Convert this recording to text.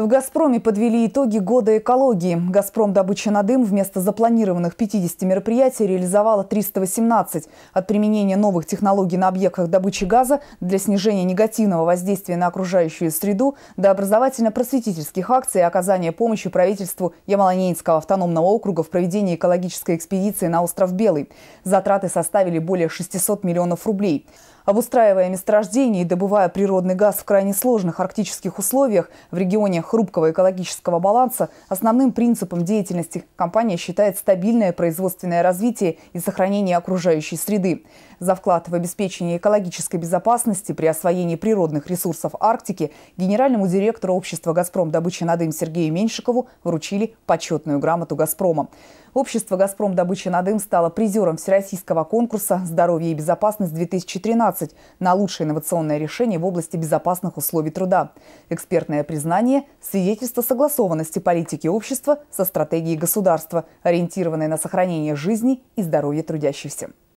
В «Газпроме» подвели итоги года экологии. «Газпром» добыча на дым вместо запланированных 50 мероприятий реализовала 318. От применения новых технологий на объектах добычи газа для снижения негативного воздействия на окружающую среду до образовательно-просветительских акций и оказания помощи правительству Ямалонеинского автономного округа в проведении экологической экспедиции на остров Белый. Затраты составили более 600 миллионов рублей. Обустраивая а месторождение и добывая природный газ в крайне сложных арктических условиях в регионе хрупкого экологического баланса, основным принципом деятельности компания считает стабильное производственное развитие и сохранение окружающей среды. За вклад в обеспечение экологической безопасности при освоении природных ресурсов Арктики генеральному директору общества «Газпром» добычи Надым Сергею Меньшикову вручили почетную грамоту «Газпрома». Общество «Газпром» добычи Надым стало призером Всероссийского конкурса «Здоровье и безопасность-2013», на лучшее инновационное решение в области безопасных условий труда. Экспертное признание – свидетельство согласованности политики общества со стратегией государства, ориентированной на сохранение жизни и здоровья трудящихся.